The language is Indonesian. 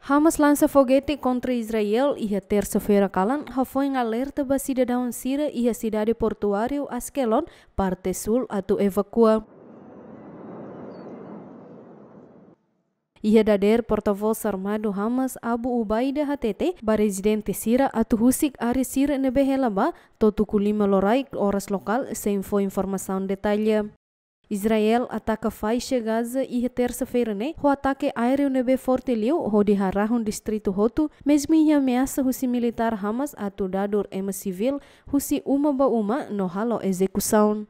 Hamas lansa foguete kontra Israel ia ter terça kalan hafoi foi teba sida daun a cidadão sida portuario Askelon, parte sul, atau evakua. Ia dader porta-voz Hamas Abu Ubaidah HTT, presidente Sira atau husik ari Sira nebehelaba, totu kulima lorai oras lokal, seinfo informasaun informação Israel ataka faixa Gaza e terça-feira, né? O ataque aéreo nebe forte liu, rodi harahun um distrito Hotu, mesmo em ameaça husi militar Hamas dadur ema civil, husi uma ba uma no halo execução.